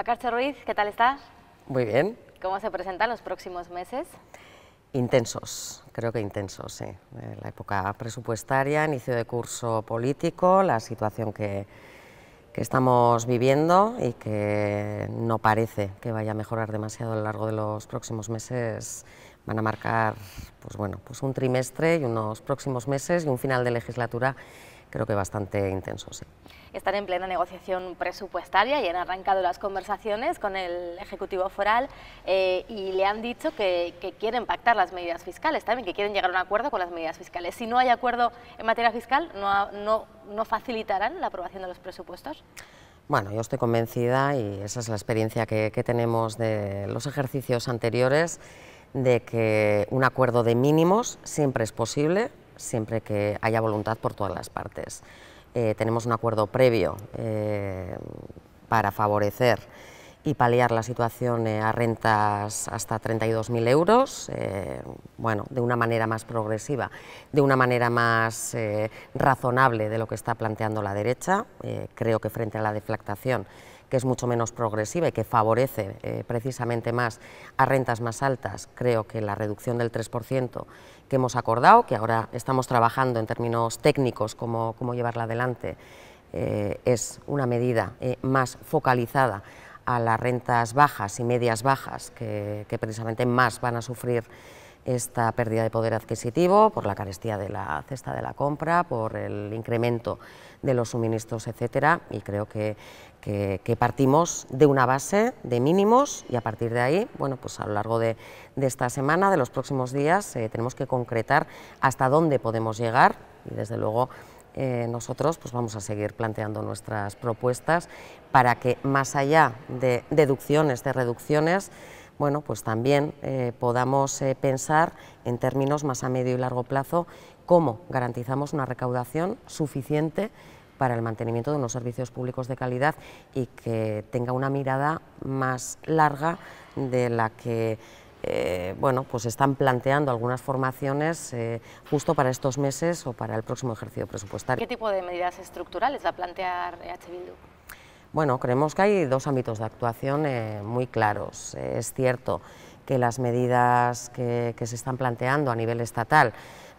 Bacarche Ruiz, ¿qué tal estás? Muy bien. ¿Cómo se presentan los próximos meses? Intensos, creo que intensos, sí. Eh, la época presupuestaria, inicio de curso político, la situación que, que estamos viviendo y que no parece que vaya a mejorar demasiado a lo largo de los próximos meses, van a marcar pues bueno, pues un trimestre y unos próximos meses y un final de legislatura creo que bastante intenso, sí. Están en plena negociación presupuestaria y han arrancado las conversaciones con el Ejecutivo Foral eh, y le han dicho que, quieren pactar las medidas fiscales también, que quieren llegar a un acuerdo con las medidas fiscales. Si no hay acuerdo en materia fiscal, ¿no, facilitarán la aprobación de los presupuestos? Bueno, yo estoy convencida, y esa es la experiencia que tenemos de los ejercicios anteriores, de que un acuerdo de mínimos siempre es posible, siempre que haya voluntad por todas las partes. Eh, tenemos un acuerdo previo eh, para favorecer y paliar la situación eh, a rentas hasta 32.000 euros, bueno, de una manera más progresiva, de una manera más razonable de lo que está planteando la derecha. creo que frente a la deflactación que es mucho menos progresiva y que favorece eh, precisamente más a rentas más altas, creo que la reducción del 3% que hemos acordado, que ahora estamos trabajando en términos técnicos cómo, llevarla adelante, eh, es una medida eh, más focalizada a las rentas bajas y medias bajas, que, que precisamente más van a sufrir esta pérdida de poder adquisitivo por la carestía de la cesta de la compra, por el incremento de los suministros, etcétera, y creo que, partimos de una base de mínimos y a partir de ahí, bueno, pues a lo largo de, esta semana, de los próximos días, eh, tenemos que concretar hasta dónde podemos llegar y desde luego eh, nosotros pues vamos a seguir planteando nuestras propuestas para que más allá de deducciones, de reducciones, bueno, pues también eh, podamos eh, pensar en términos más a medio y largo plazo cómo garantizamos una recaudación suficiente para el mantenimiento de unos servicios públicos de calidad y que tenga una mirada más larga de la que eh, bueno, pues están planteando algunas formaciones justo para estos meses o para el próximo ejercicio presupuestario. ¿Qué tipo de medidas estructurales va a plantear e H Bildu? Bueno, creemos que hay dos ámbitos de actuación eh, muy claros. Eh, es cierto que las medidas que, se están planteando a nivel estatal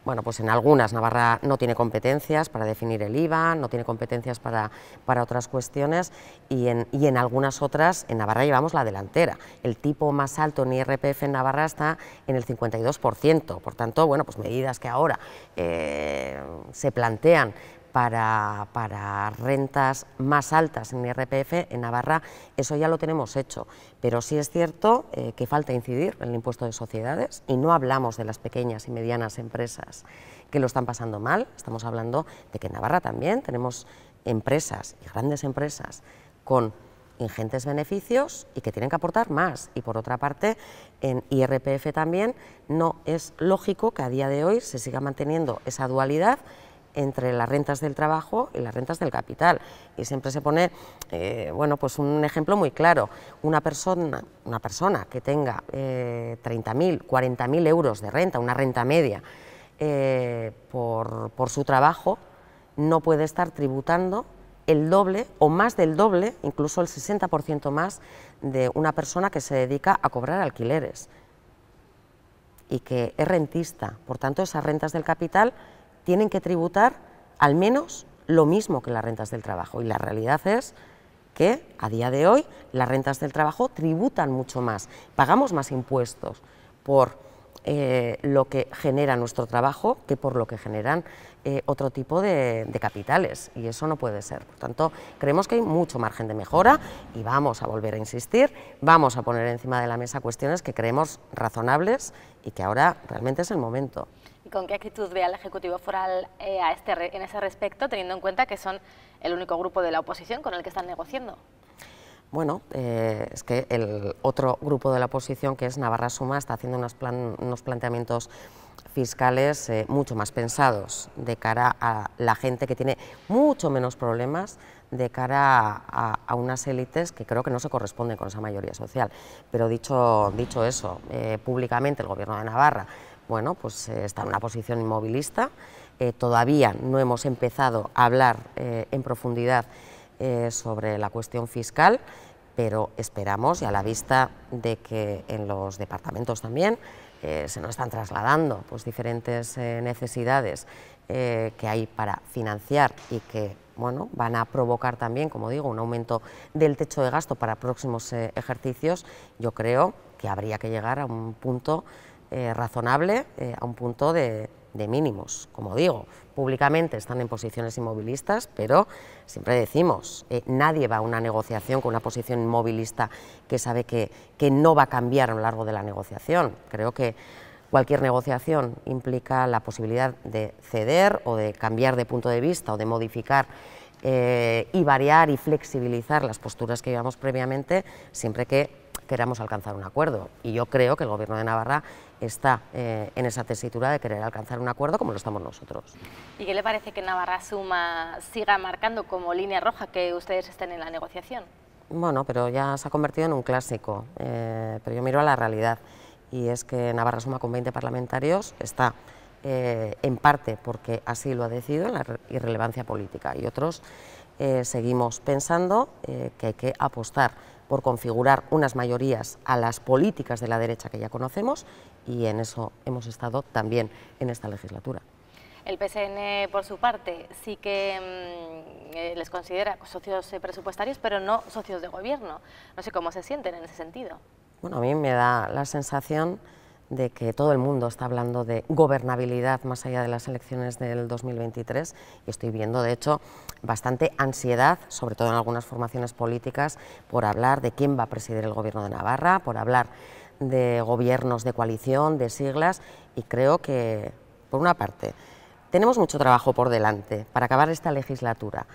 bueno, pues en algunas Navarra no tiene competencias para definir el IVA, no tiene competencias para, otras cuestiones y en, algunas otras en Navarra llevamos la delantera. El tipo más alto en IRPF en Navarra está en el 52%, por tanto, bueno, pues medidas que ahora eh, se plantean para, rentas más altas en IRPF en Navarra, eso ya lo tenemos hecho. Pero sí es cierto eh, que falta incidir en el impuesto de sociedades y no hablamos de las pequeñas y medianas empresas que lo están pasando mal, estamos hablando de que en Navarra también tenemos empresas y grandes empresas con ingentes beneficios y que tienen que aportar más. Y por otra parte, en IRPF también no es lógico que a día de hoy se siga manteniendo esa dualidad entre las rentas del trabajo y las rentas del capital. Y siempre se pone, eh, bueno, pues un ejemplo muy claro. Una persona, una persona que tenga 30.000, eh, 40.000 euros de renta, una renta media, eh, por su trabajo, no puede estar tributando el doble o más del doble, incluso el 60% más, de una persona que se dedica a cobrar alquileres y que es rentista. Por tanto, esas rentas del capital tienen que tributar al menos lo mismo que las rentas del trabajo. Y la realidad es que a día de hoy las rentas del trabajo tributan mucho más, pagamos más impuestos por eh, lo que genera nuestro trabajo que por lo que generan eh, otro tipo de, de, capitales y eso no puede ser. Por tanto, creemos que hay mucho margen de mejora y vamos a volver a insistir, vamos a poner encima de la mesa cuestiones que creemos razonables y que ahora realmente es el momento. ¿Y con qué actitud ve al Ejecutivo Foral eh, a este, en ese respecto, teniendo en cuenta que son el único grupo de la oposición con el que están negociando? Bueno, eh, es que el otro grupo de la oposición, que es Navarra Suma, está haciendo unos, plan, unos planteamientos fiscales eh, mucho más pensados de cara a la gente que tiene mucho menos problemas de cara a, unas élites que creo que no se corresponden con esa mayoría social. Pero dicho, dicho eso, eh, públicamente el Gobierno de Navarra bueno, pues, eh, está en una posición inmovilista. Eh, todavía no hemos empezado a hablar en profundidad sobre la cuestión fiscal, pero esperamos, y a la vista de que en los departamentos también se nos están trasladando pues, diferentes necesidades que hay para financiar y que bueno, van a provocar también, como digo, un aumento del techo de gasto para próximos eh, ejercicios, yo creo que habría que llegar a un punto eh, razonable, eh, a un punto de, mínimos. Como digo, públicamente están en posiciones inmovilistas, pero siempre decimos, nadie va a una negociación con una posición inmovilista que sabe que, que no va a cambiar a lo largo de la negociación. Creo que Cualquier negociación implica la posibilidad de ceder o de cambiar de punto de vista o de modificar eh, y variar y flexibilizar las posturas que llevamos previamente siempre que queramos alcanzar un acuerdo. Y yo creo que el Gobierno de Navarra está eh, en esa tesitura de querer alcanzar un acuerdo como lo estamos nosotros. ¿Y qué le parece que Navarra Suma siga marcando como línea roja que ustedes estén en la negociación? Bueno, pero ya se ha convertido en un clásico, eh, pero yo miro a la realidad y es que Navarra suma con 20 parlamentarios, está eh, en parte porque así lo ha decidido en la irrelevancia política y otros eh, seguimos pensando eh, que hay que apostar por configurar unas mayorías a las políticas de la derecha que ya conocemos y en eso hemos estado también en esta legislatura. El PSN, por su parte, sí que mm, les considera socios presupuestarios, pero no socios de gobierno. No sé cómo se sienten en ese sentido. Bueno, a mí me da la sensación de que todo el mundo está hablando de gobernabilidad más allá de las elecciones del 2023 y estoy viendo, de hecho, bastante ansiedad, sobre todo en algunas formaciones políticas, por hablar de quién va a presidir el gobierno de Navarra, por hablar de gobiernos de coalición, de siglas, y creo que, por una parte, tenemos mucho trabajo por delante para acabar esta legislatura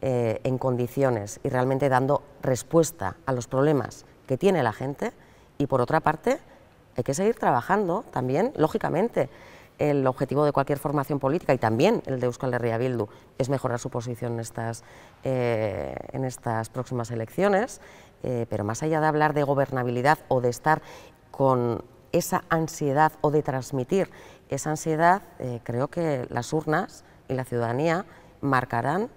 eh, en condiciones y realmente dando respuesta a los problemas que tiene la gente, y por otra parte, hay que seguir trabajando también, lógicamente. El objetivo de cualquier formación política y también el de Euskal Herria Bildu es mejorar su posición en estas, eh, en estas próximas elecciones, eh, pero más allá de hablar de gobernabilidad o de estar con esa ansiedad o de transmitir esa ansiedad, eh, creo que las urnas y la ciudadanía marcarán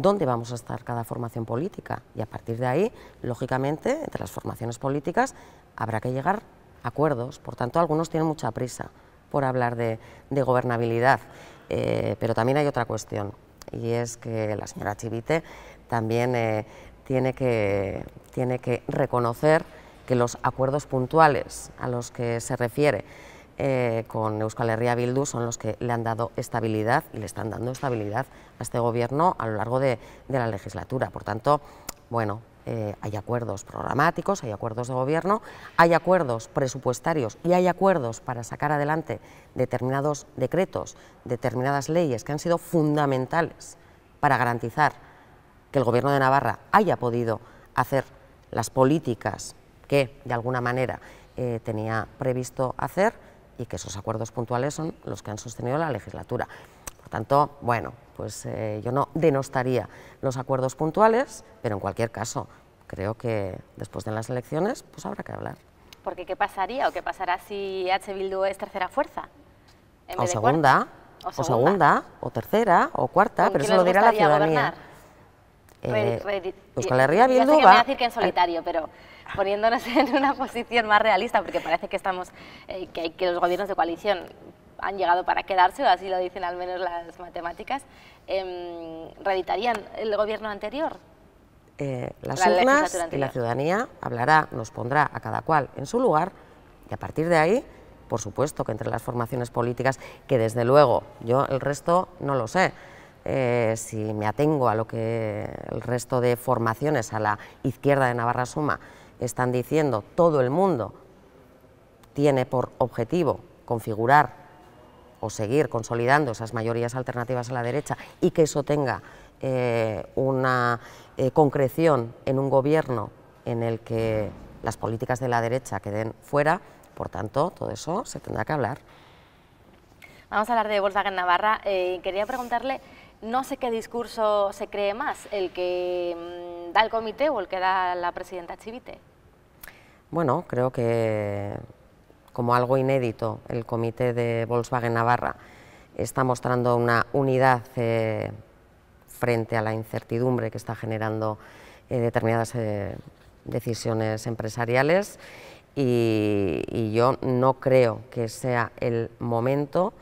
dónde vamos a estar cada formación política y a partir de ahí, lógicamente, entre las formaciones políticas habrá que llegar a acuerdos. Por tanto, algunos tienen mucha prisa por hablar de, gobernabilidad, eh, pero también hay otra cuestión y es que la señora Chivite también eh, tiene, que, tiene que reconocer que los acuerdos puntuales a los que se refiere eh, con Euskal Herria Bildu son los que le han dado estabilidad y le están dando estabilidad a este gobierno a lo largo de, la legislatura. Por tanto, bueno, eh, hay acuerdos programáticos, hay acuerdos de gobierno, hay acuerdos presupuestarios y hay acuerdos para sacar adelante determinados decretos, determinadas leyes que han sido fundamentales para garantizar que el Gobierno de Navarra haya podido hacer las políticas que, de alguna manera, eh, tenía previsto hacer y que esos acuerdos puntuales son los que han sostenido la legislatura. Por tanto, bueno, pues eh, yo no denostaría los acuerdos puntuales, pero en cualquier caso, creo que después de las elecciones pues habrá que hablar. Porque ¿qué pasaría o qué pasará si H. Bildu es tercera fuerza? o, segunda, o, segunda, o tercera, o cuarta, pero eso lo dirá la ciudadanía. Eh, yo decir que en solitario, pero poniéndonos en una posición más realista, porque parece que estamos, eh, que, que, los gobiernos de coalición han llegado para quedarse, o así lo dicen al menos las matemáticas, eh, el gobierno anterior? Eh, las urnas y la ciudadanía hablará, nos pondrá a cada cual en su lugar, y a partir de ahí por supuesto que entre las formaciones políticas, que desde luego, yo el resto no lo sé, eh, si me atengo a lo que el resto de formaciones a la izquierda de Navarra Suma están diciendo, todo el mundo tiene por objetivo configurar o seguir consolidando esas mayorías alternativas a la derecha y que eso tenga eh, una eh, concreción en un gobierno en el que las políticas de la derecha queden fuera, por tanto, todo eso se tendrá que hablar. Vamos a hablar de Volkswagen Navarra. Eh, quería preguntarle no sé qué discurso se cree más, el que mm, da el comité o el que da la presidenta Chivite. Bueno, creo que como algo inédito, el comité de Volkswagen Navarra está mostrando una unidad eh, frente a la incertidumbre que está generando eh, determinadas eh, decisiones empresariales y yo no creo que sea el momento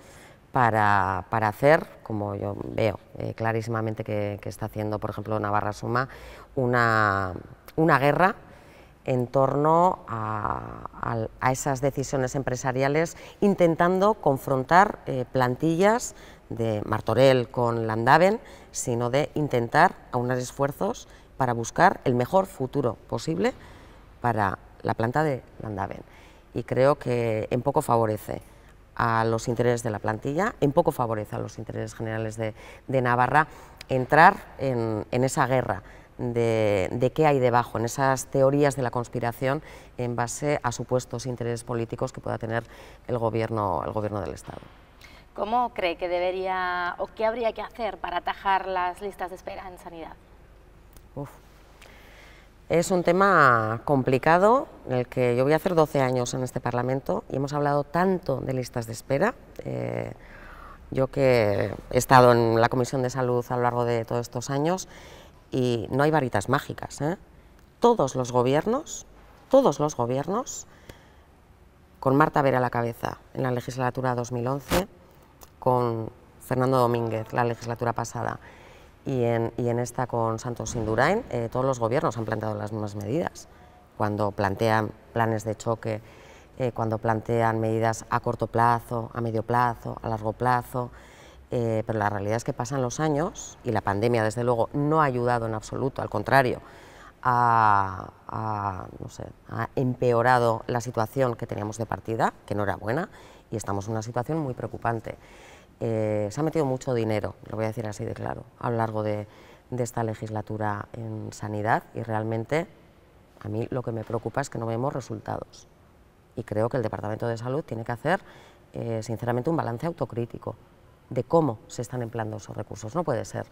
para, hacer, como yo veo eh, clarísimamente que, está haciendo, por ejemplo, Navarra Suma, una, guerra en torno a, esas decisiones empresariales, intentando confrontar eh, plantillas de Martorell con Landaven, sino de intentar aunar esfuerzos para buscar el mejor futuro posible para la planta de Landaven. Y creo que en poco favorece a los intereses de la plantilla, en poco favorece a los intereses generales de, Navarra entrar en, esa guerra de, qué hay debajo, en esas teorías de la conspiración en base a supuestos intereses políticos que pueda tener el gobierno, el gobierno del Estado. ¿Cómo cree que debería o qué habría que hacer para atajar las listas de espera en sanidad? Uf. Es un tema complicado, en el que yo voy a hacer 12 años en este Parlamento y hemos hablado tanto de listas de espera. Eh, yo que he estado en la Comisión de Salud a lo largo de todos estos años y no hay varitas mágicas. ¿eh? Todos los gobiernos, todos los gobiernos, con Marta Vera a la cabeza en la legislatura 2011, con Fernando Domínguez la legislatura pasada, y en, esta con Santos Indurain, eh, todos los gobiernos han planteado las mismas medidas. Cuando plantean planes de choque, eh, cuando plantean medidas a corto plazo, a medio plazo, a largo plazo, eh, pero la realidad es que pasan los años y la pandemia, desde luego, no ha ayudado en absoluto, al contrario, ha empeorado la situación que teníamos de partida, que no era buena, y estamos en una situación muy preocupante. Eh, se ha metido mucho dinero, lo voy a decir así de claro, a lo largo de, esta legislatura en sanidad y realmente a mí lo que me preocupa es que no vemos resultados. Y creo que el Departamento de Salud tiene que hacer, eh, sinceramente, un balance autocrítico de cómo se están empleando esos recursos. No puede ser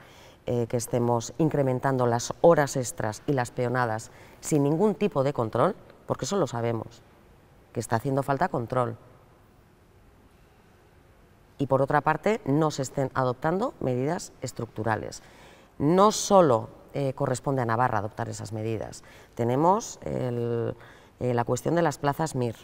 eh, que estemos incrementando las horas extras y las peonadas sin ningún tipo de control, porque eso lo sabemos, que está haciendo falta control y por otra parte no se estén adoptando medidas estructurales. No solo eh, corresponde a Navarra adoptar esas medidas, tenemos eh, la cuestión de las plazas MIR,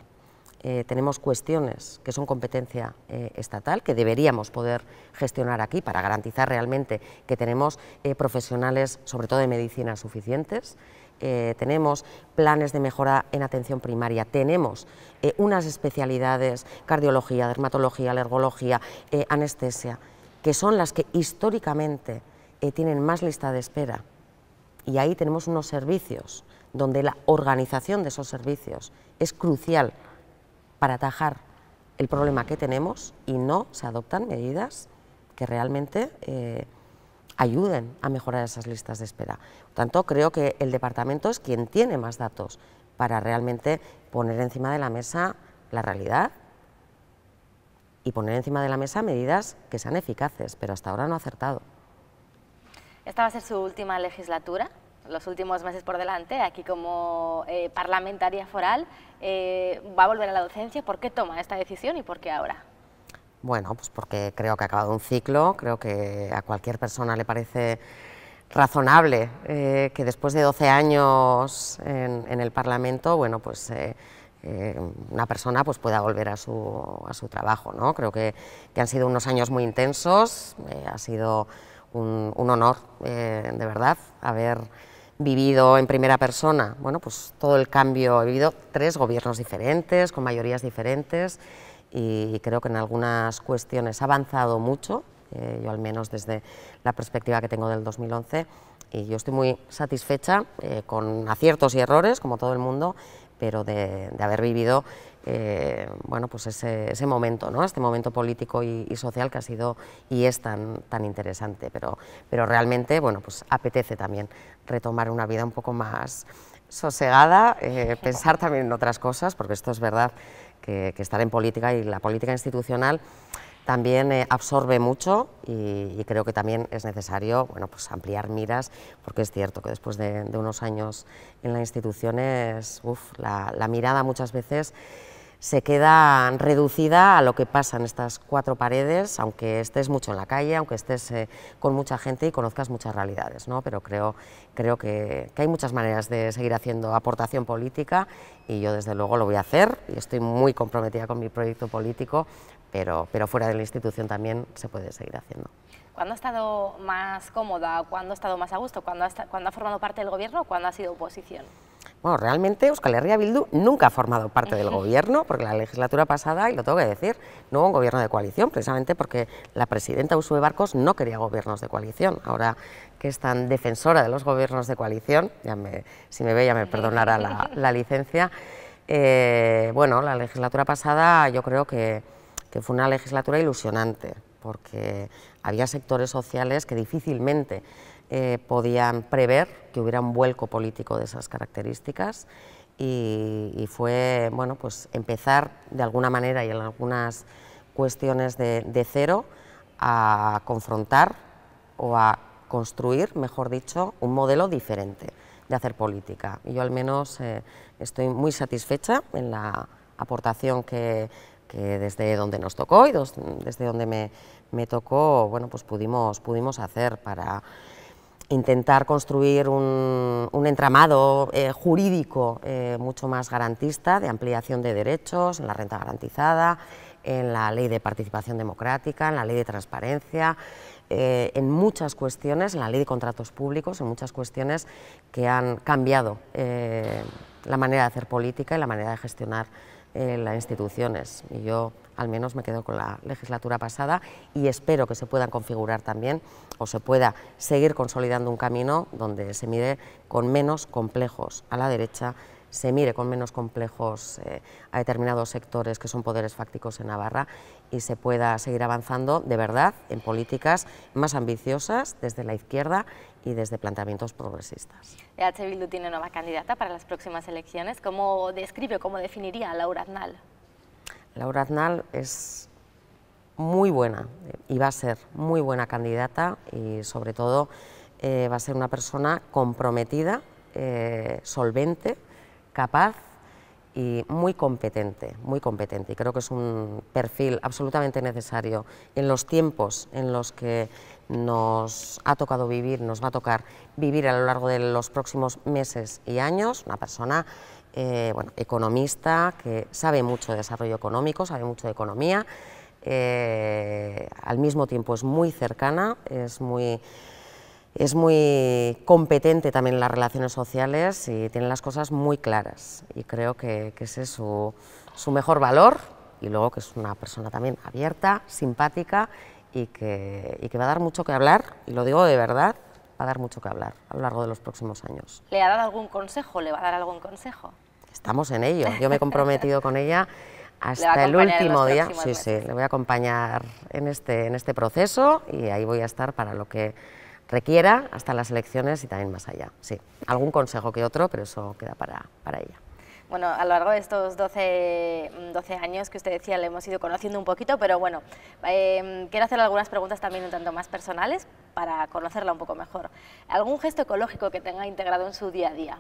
eh, tenemos cuestiones que son competencia estatal, que deberíamos poder gestionar aquí para garantizar realmente que tenemos profesionales, sobre todo de medicina, suficientes. Eh, tenemos planes de mejora en atención primaria, tenemos eh, unas especialidades, cardiología, dermatología, alergología, eh, anestesia, que son las que históricamente tienen más lista de espera. Y ahí tenemos unos servicios donde la organización de esos servicios es crucial para atajar el problema que tenemos y no se adoptan medidas que realmente ayuden a mejorar esas listas de espera. Por tanto, creo que el departamento es quien tiene más datos para realmente poner encima de la mesa la realidad y poner encima de la mesa medidas que sean eficaces, pero hasta ahora no ha acertado. Esta va a ser su última legislatura, los últimos meses por delante, aquí como eh, parlamentaria foral. Eh, ¿Va a volver a la docencia? ¿Por qué toma esta decisión y por qué ahora? Bueno, pues porque creo que ha acabado un ciclo, creo que a cualquier persona le parece razonable eh, que después de 12 años en, el Parlamento, bueno, pues eh, eh, una persona pues pueda volver a su, trabajo, Creo que, han sido unos años muy intensos, ha sido un, un honor, de verdad, haber vivido en primera persona, bueno, pues todo el cambio, he vivido tres gobiernos diferentes, con mayorías diferentes, y creo que en algunas cuestiones ha avanzado mucho, eh, yo al menos desde la perspectiva que tengo del 2011, y yo estoy muy satisfecha eh, con aciertos y errores, como todo el mundo, pero de, haber vivido eh, pues ese, momento, este momento político y, social que ha sido y es tan, interesante, pero, realmente pues apetece también retomar una vida un poco más sosegada, pensar también en otras cosas, porque esto es verdad que, estar en política y la política institucional también eh, absorbe mucho y, creo que también es necesario bueno, pues ampliar miras, porque es cierto que después de, unos años en las instituciones, la, la mirada muchas veces se queda reducida a lo que pasa en estas cuatro paredes, aunque estés mucho en la calle, aunque estés eh, con mucha gente y conozcas muchas realidades, ¿no? pero creo, que, hay muchas maneras de seguir haciendo aportación política y yo desde luego lo voy a hacer y estoy muy comprometida con mi proyecto político, pero, fuera de la institución también se puede seguir haciendo. ¿Cuándo ha estado más cómoda, cuándo ha estado más a gusto, ha, cuándo ha formado parte del gobierno o cuándo ha sido oposición? Bueno, realmente Euskal Herria Bildu nunca ha formado parte del gobierno, porque la legislatura pasada, y lo tengo que decir, no hubo un gobierno de coalición, precisamente porque la presidenta Usue Barcos no quería gobiernos de coalición. Ahora que es tan defensora de los gobiernos de coalición, ya si me ve ya me perdonará la, licencia, eh, bueno, la legislatura pasada yo creo que fue una legislatura ilusionante, porque había sectores sociales que difícilmente eh, podían prever que hubiera un vuelco político de esas características y, fue bueno, pues empezar de alguna manera y en algunas cuestiones de, cero a confrontar o a construir, mejor dicho, un modelo diferente de hacer política. yo al menos eh, estoy muy satisfecha en la aportación que, desde donde nos tocó y desde donde me, me, tocó, bueno, pues pudimos, pudimos hacer para intentar construir un, entramado eh, jurídico eh, mucho más garantista de ampliación de derechos en la renta garantizada, en la ley de participación democrática, en la ley de transparencia, eh, en muchas cuestiones, en la ley de contratos públicos, en muchas cuestiones que han cambiado la manera de hacer política y la manera de gestionar las instituciones. Y yo al menos me quedo con la legislatura pasada y espero que se puedan configurar también o se pueda seguir consolidando un camino donde se mire con menos complejos a la derecha se mire con menos complejos eh, a determinados sectores que son poderes fácticos en Navarra y se pueda seguir avanzando de verdad en políticas más ambiciosas desde la izquierda y desde planteamientos progresistas. EH Bildu tiene nueva candidata para las próximas elecciones. ¿Cómo describe, cómo definiría a Laura Aznal? Laura Aznal es muy buena y va a ser muy buena candidata y sobre todo eh, va a ser una persona comprometida, eh, solvente, capaz y muy competente, muy competente. Y creo que es un perfil absolutamente necesario en los tiempos en los que nos ha tocado vivir, nos va a tocar vivir a lo largo de los próximos meses y años, una persona eh, bueno, economista, que sabe mucho de desarrollo económico, sabe mucho de economía, eh, al mismo tiempo es muy cercana, es muy, es muy competente también en las relaciones sociales y tiene las cosas muy claras. Y creo que, ese es su, su mejor valor y luego que es una persona también abierta, simpática y que, y que va a dar mucho que hablar, y lo digo de verdad, va a dar mucho que hablar a lo largo de los próximos años. ¿Le ha dado algún consejo? ¿Le va a dar algún consejo? estamos en ello. Yo me he comprometido con ella hasta el último día. Sí, sí, le voy a acompañar en este, en este proceso y ahí voy a estar para lo que requiera hasta las elecciones y también más allá. Sí, algún consejo que otro, pero eso queda para, ella. Bueno, a lo largo de estos 12, 12, mm, años que usted decía, le hemos ido conociendo un poquito, pero bueno, em, quiero hacer algunas preguntas también un tanto más personales para conocerla un poco mejor. ¿Algún gesto ecológico que tenga integrado en su día a día?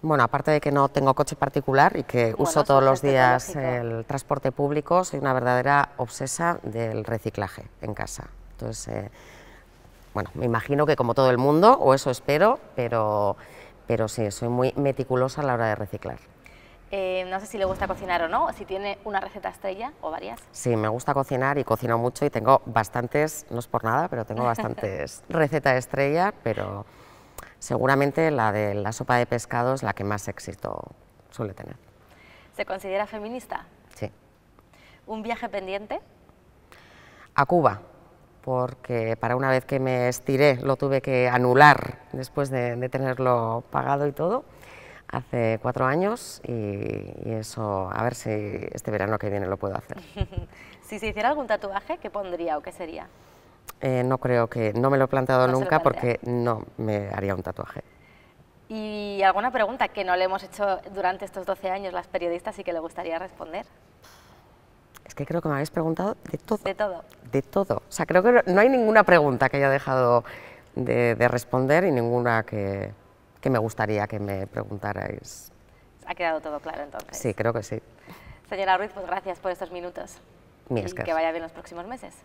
Bueno, aparte de que no tengo coche particular y que uso todos los días el transporte público, soy una verdadera obsesa del reciclaje en casa. Entonces, eh, bueno, me imagino que como todo el mundo, o eso espero, pero, pero sí, soy muy meticulosa a la hora de reciclar. Eh, no sé si le gusta cocinar o no, si tiene una receta estrella o varias. Sí, me gusta cocinar y cocino mucho y tengo bastantes, no es por nada, pero tengo bastantes recetas estrella, pero seguramente la de la sopa de pescado es la que más éxito suele tener. ¿Se considera feminista? Sí. ¿Un viaje pendiente? A Cuba, porque para una vez que me estiré lo tuve que anular después de, tenerlo pagado y todo, hace cuatro años, y, eso, a ver si este verano que viene lo puedo hacer. si se hiciera algún tatuaje, ¿qué pondría o qué sería? Eh, no creo que, no me lo he planteado nunca porque no me haría un tatuaje. ¿Y alguna pregunta que no le hemos hecho durante estos 12 años las periodistas y que le gustaría responder? Es que creo que me habéis preguntado de todo. De todo. De todo. O sea, creo que no hay ninguna pregunta que haya dejado de, responder y ninguna que, que me gustaría que me preguntarais. Ha quedado todo claro entonces. Sí, creo que sí. Señora Ruiz, pues gracias por estos minutos. y que vaya bien los próximos meses.